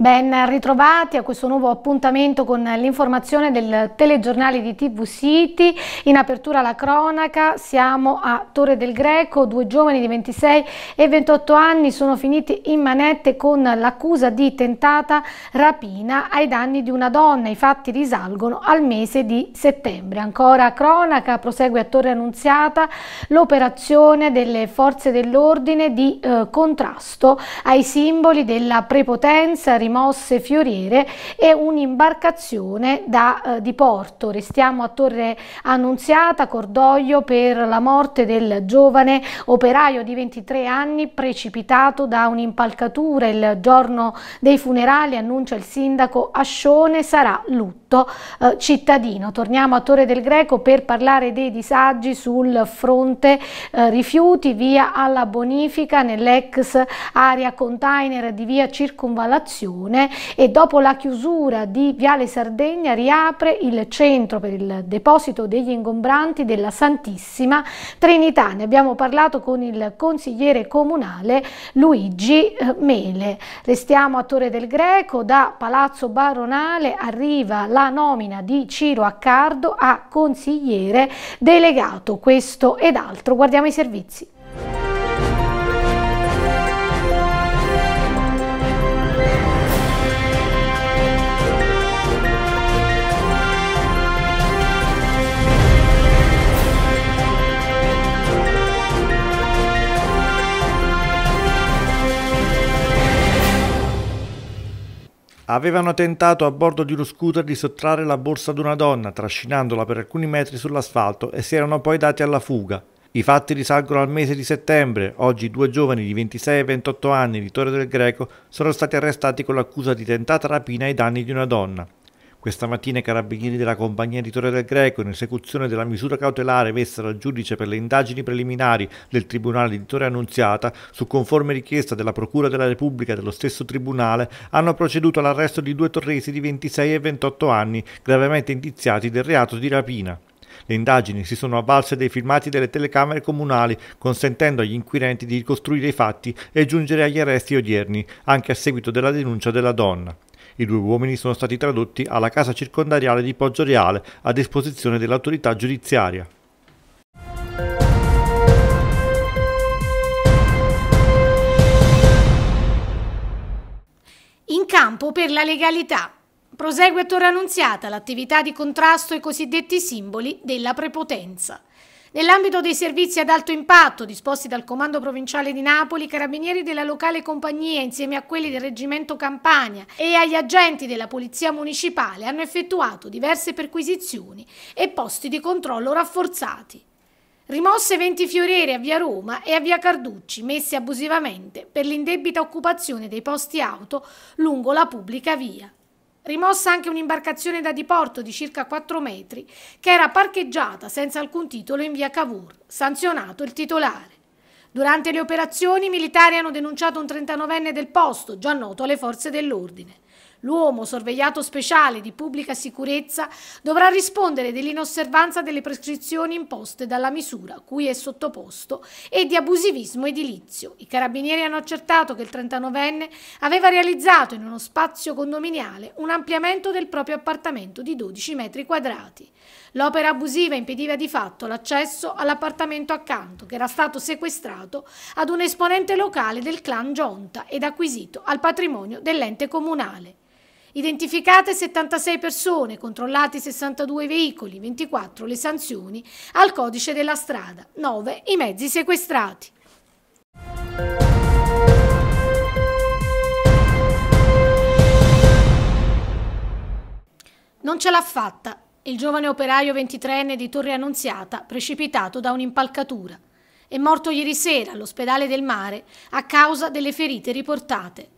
Ben ritrovati a questo nuovo appuntamento con l'informazione del telegiornale di TV City. In apertura alla cronaca siamo a Torre del Greco, due giovani di 26 e 28 anni sono finiti in manette con l'accusa di tentata rapina ai danni di una donna. I fatti risalgono al mese di settembre. Ancora cronaca, prosegue a Torre Annunziata l'operazione delle forze dell'ordine di eh, contrasto ai simboli della prepotenza rimosse fioriere e un'imbarcazione da eh, diporto. Restiamo a Torre Annunziata, cordoglio per la morte del giovane operaio di 23 anni precipitato da un'impalcatura. Il giorno dei funerali, annuncia il sindaco Ascione, sarà lutto eh, cittadino. Torniamo a Torre del Greco per parlare dei disagi sul fronte eh, rifiuti via alla bonifica nell'ex area container di via Circonvallazione persone e dopo la chiusura di Viale Sardegna riapre il centro per il deposito degli ingombranti della Santissima Trinità. Ne abbiamo parlato con il consigliere comunale Luigi eh, Mele. Restiamo a Torre del Greco, da Palazzo Baronale arriva la nomina di Ciro Accardo a consigliere delegato. Questo ed altro. Guardiamo i servizi. Avevano tentato a bordo di uno scooter di sottrarre la borsa ad una donna, trascinandola per alcuni metri sull'asfalto e si erano poi dati alla fuga. I fatti risalgono al mese di settembre. Oggi due giovani di 26 e 28 anni di Torre del Greco sono stati arrestati con l'accusa di tentata rapina ai danni di una donna. Questa mattina i carabinieri della compagnia di Torre del Greco, in esecuzione della misura cautelare messa dal giudice per le indagini preliminari del Tribunale di Torre Annunziata, su conforme richiesta della Procura della Repubblica dello stesso Tribunale, hanno proceduto all'arresto di due torresi di 26 e 28 anni, gravemente indiziati del reato di rapina. Le indagini si sono avvalse dei filmati delle telecamere comunali, consentendo agli inquirenti di ricostruire i fatti e giungere agli arresti odierni, anche a seguito della denuncia della donna. I due uomini sono stati tradotti alla casa circondariale di Poggio Reale a disposizione dell'autorità giudiziaria. In campo per la legalità. Prosegue a Torre Annunziata l'attività di contrasto ai cosiddetti simboli della prepotenza. Nell'ambito dei servizi ad alto impatto disposti dal Comando Provinciale di Napoli, i carabinieri della locale compagnia insieme a quelli del Reggimento Campania e agli agenti della Polizia Municipale hanno effettuato diverse perquisizioni e posti di controllo rafforzati. Rimosse 20 fioriere a via Roma e a via Carducci, messe abusivamente per l'indebita occupazione dei posti auto lungo la pubblica via rimossa anche un'imbarcazione da diporto di circa 4 metri che era parcheggiata senza alcun titolo in via Cavour, sanzionato il titolare. Durante le operazioni i militari hanno denunciato un 39enne del posto, già noto alle forze dell'ordine. L'uomo sorvegliato speciale di pubblica sicurezza dovrà rispondere dell'inosservanza delle prescrizioni imposte dalla misura cui è sottoposto e di abusivismo edilizio. I carabinieri hanno accertato che il 39enne aveva realizzato in uno spazio condominiale un ampliamento del proprio appartamento di 12 metri quadrati. L'opera abusiva impediva di fatto l'accesso all'appartamento accanto che era stato sequestrato ad un esponente locale del clan Gionta ed acquisito al patrimonio dell'ente comunale. Identificate 76 persone, controllati 62 veicoli, 24 le sanzioni al codice della strada, 9 i mezzi sequestrati. Non ce l'ha fatta il giovane operaio 23enne di Torre Annunziata precipitato da un'impalcatura. È morto ieri sera all'ospedale del mare a causa delle ferite riportate.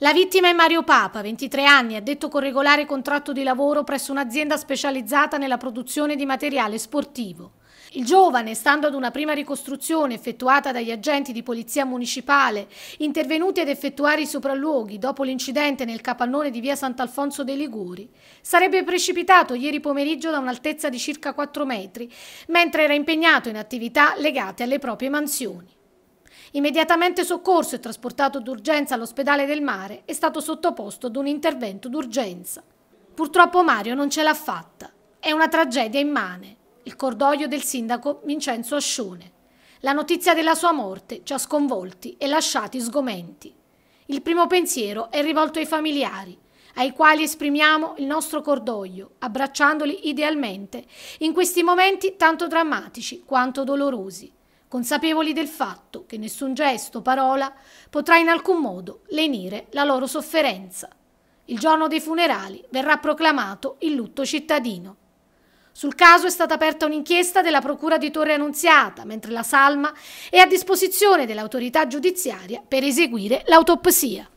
La vittima è Mario Papa, 23 anni, addetto con regolare contratto di lavoro presso un'azienda specializzata nella produzione di materiale sportivo. Il giovane, stando ad una prima ricostruzione effettuata dagli agenti di polizia municipale, intervenuti ad effettuare i sopralluoghi dopo l'incidente nel capannone di via Sant'Alfonso dei Liguri, sarebbe precipitato ieri pomeriggio da un'altezza di circa 4 metri, mentre era impegnato in attività legate alle proprie mansioni. Immediatamente soccorso e trasportato d'urgenza all'ospedale del mare, è stato sottoposto ad un intervento d'urgenza. Purtroppo Mario non ce l'ha fatta. È una tragedia immane. Il cordoglio del sindaco Vincenzo Ascione. La notizia della sua morte ci ha sconvolti e lasciati sgomenti. Il primo pensiero è rivolto ai familiari, ai quali esprimiamo il nostro cordoglio, abbracciandoli idealmente in questi momenti tanto drammatici quanto dolorosi consapevoli del fatto che nessun gesto, parola, potrà in alcun modo lenire la loro sofferenza. Il giorno dei funerali verrà proclamato il lutto cittadino. Sul caso è stata aperta un'inchiesta della Procura di Torre Annunziata, mentre la salma è a disposizione dell'autorità giudiziaria per eseguire l'autopsia.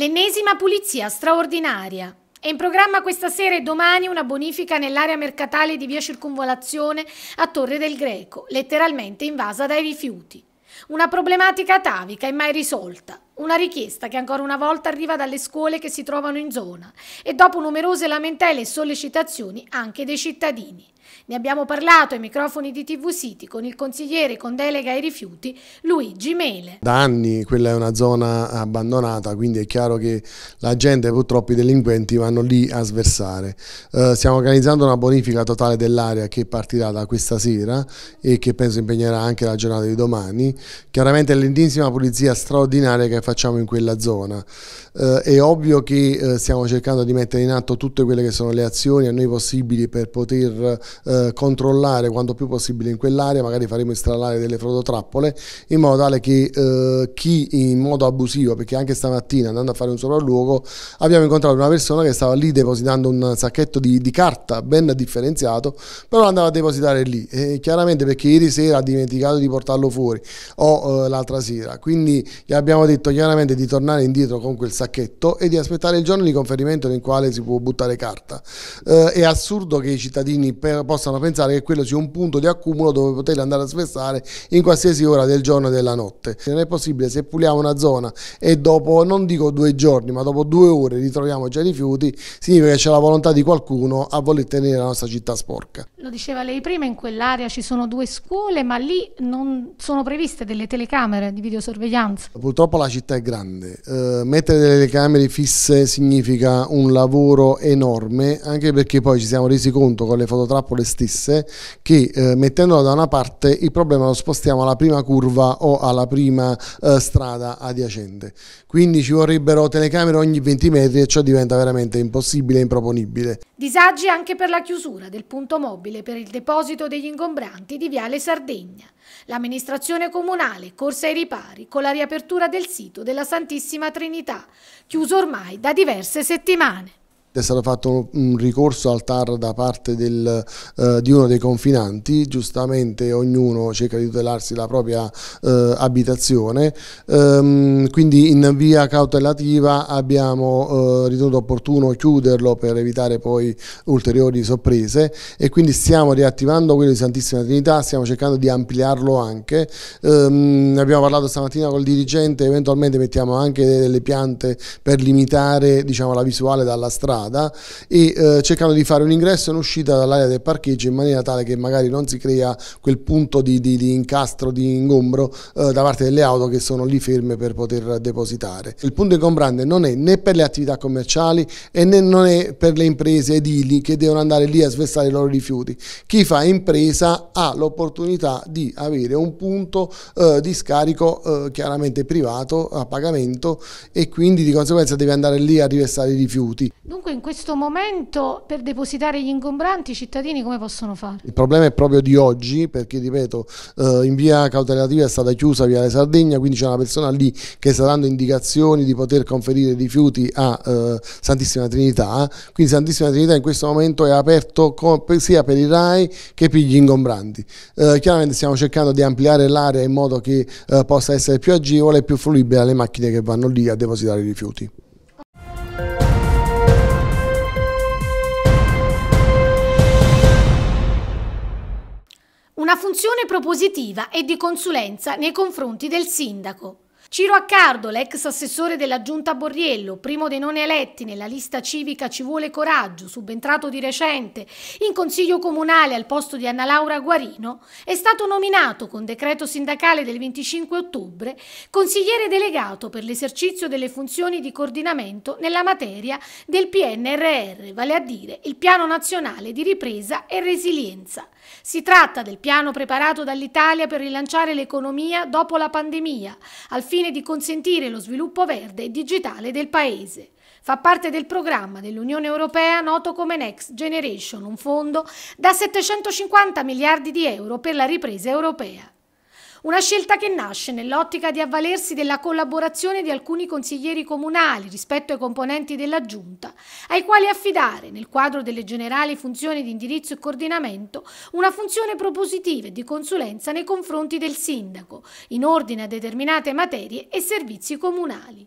L'ennesima pulizia straordinaria. È in programma questa sera e domani una bonifica nell'area mercatale di via Circunvolazione a Torre del Greco, letteralmente invasa dai rifiuti. Una problematica atavica e mai risolta. Una richiesta che ancora una volta arriva dalle scuole che si trovano in zona e dopo numerose lamentele e sollecitazioni anche dei cittadini. Ne abbiamo parlato ai microfoni di TV City con il consigliere con delega ai rifiuti Luigi Mele. Da anni quella è una zona abbandonata, quindi è chiaro che la gente, purtroppo i delinquenti, vanno lì a sversare. Eh, stiamo organizzando una bonifica totale dell'area che partirà da questa sera e che penso impegnerà anche la giornata di domani. Chiaramente l'intensima pulizia straordinaria che fa facciamo in quella zona. Eh, è ovvio che eh, stiamo cercando di mettere in atto tutte quelle che sono le azioni a noi possibili per poter eh, controllare quanto più possibile in quell'area, magari faremo installare delle frodotrappole in modo tale che eh, chi in modo abusivo, perché anche stamattina andando a fare un sopralluogo abbiamo incontrato una persona che stava lì depositando un sacchetto di, di carta ben differenziato, però andava a depositare lì, e chiaramente perché ieri sera ha dimenticato di portarlo fuori o eh, l'altra sera, quindi gli abbiamo detto detto chiaramente di tornare indietro con quel sacchetto e di aspettare il giorno di conferimento nel quale si può buttare carta. Eh, è assurdo che i cittadini per, possano pensare che quello sia un punto di accumulo dove poterli andare a sversare in qualsiasi ora del giorno e della notte. Non è possibile se puliamo una zona e dopo, non dico due giorni, ma dopo due ore ritroviamo già i rifiuti, significa che c'è la volontà di qualcuno a voler tenere la nostra città sporca. Lo diceva lei prima, in quell'area ci sono due scuole, ma lì non sono previste delle telecamere di videosorveglianza. Purtroppo la città città è grande, eh, mettere delle telecamere fisse significa un lavoro enorme, anche perché poi ci siamo resi conto con le fototrappole stesse che eh, mettendola da una parte il problema lo spostiamo alla prima curva o alla prima eh, strada adiacente. Quindi ci vorrebbero telecamere ogni 20 metri e ciò diventa veramente impossibile e improponibile. Disagi anche per la chiusura del punto mobile per il deposito degli ingombranti di Viale Sardegna. L'amministrazione comunale corsa ai ripari con la riapertura del sito della Santissima Trinità, chiuso ormai da diverse settimane è stato fatto un ricorso al TAR da parte del, eh, di uno dei confinanti, giustamente ognuno cerca di tutelarsi la propria eh, abitazione, ehm, quindi in via cautelativa abbiamo eh, ritenuto opportuno chiuderlo per evitare poi ulteriori sorprese e quindi stiamo riattivando quello di Santissima Trinità, stiamo cercando di ampliarlo anche, ehm, abbiamo parlato stamattina col dirigente, eventualmente mettiamo anche delle piante per limitare diciamo, la visuale dalla strada strada e eh, cercando di fare un ingresso e un'uscita dall'area del parcheggio in maniera tale che magari non si crea quel punto di, di, di incastro, di ingombro eh, da parte delle auto che sono lì ferme per poter depositare. Il punto ingombrante non è né per le attività commerciali e né non è per le imprese edili che devono andare lì a svestare i loro rifiuti. Chi fa impresa ha l'opportunità di avere un punto eh, di scarico eh, chiaramente privato a pagamento e quindi di conseguenza deve andare lì a rivestare i rifiuti. Dunque Comunque in questo momento per depositare gli ingombranti i cittadini come possono fare? Il problema è proprio di oggi perché ripeto eh, in via cautelativa è stata chiusa via Le Sardegna quindi c'è una persona lì che sta dando indicazioni di poter conferire rifiuti a eh, Santissima Trinità quindi Santissima Trinità in questo momento è aperto con, sia per i RAI che per gli ingombranti eh, chiaramente stiamo cercando di ampliare l'area in modo che eh, possa essere più agevole e più fruibile alle macchine che vanno lì a depositare i rifiuti. una funzione propositiva e di consulenza nei confronti del sindaco. Ciro Accardo, l'ex assessore della giunta Borriello, primo dei non eletti nella lista civica Ci vuole coraggio, subentrato di recente in consiglio comunale al posto di Anna Laura Guarino, è stato nominato con decreto sindacale del 25 ottobre consigliere delegato per l'esercizio delle funzioni di coordinamento nella materia del PNRR, vale a dire il Piano Nazionale di Ripresa e Resilienza. Si tratta del piano preparato dall'Italia per rilanciare l'economia dopo la pandemia, al fine fine di consentire lo sviluppo verde e digitale del Paese. Fa parte del programma dell'Unione Europea noto come Next Generation, un fondo da 750 miliardi di euro per la ripresa europea. Una scelta che nasce nell'ottica di avvalersi della collaborazione di alcuni consiglieri comunali rispetto ai componenti della Giunta, ai quali affidare, nel quadro delle generali funzioni di indirizzo e coordinamento, una funzione propositiva e di consulenza nei confronti del Sindaco, in ordine a determinate materie e servizi comunali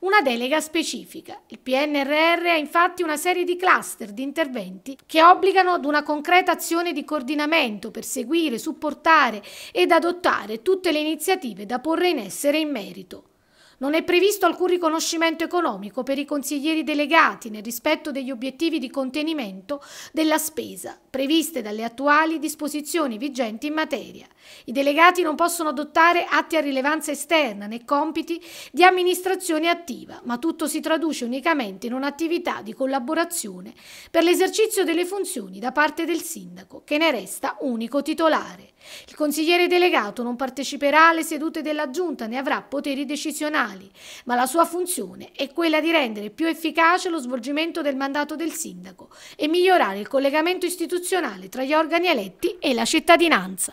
una delega specifica. Il PNRR ha infatti una serie di cluster di interventi che obbligano ad una concreta azione di coordinamento per seguire, supportare ed adottare tutte le iniziative da porre in essere in merito. Non è previsto alcun riconoscimento economico per i consiglieri delegati nel rispetto degli obiettivi di contenimento della spesa previste dalle attuali disposizioni vigenti in materia. I delegati non possono adottare atti a rilevanza esterna né compiti di amministrazione attiva, ma tutto si traduce unicamente in un'attività di collaborazione per l'esercizio delle funzioni da parte del sindaco, che ne resta unico titolare. Il consigliere delegato non parteciperà alle sedute della giunta né avrà poteri decisionali, ma la sua funzione è quella di rendere più efficace lo svolgimento del mandato del sindaco e migliorare il collegamento istituzionale tra gli organi eletti e la cittadinanza.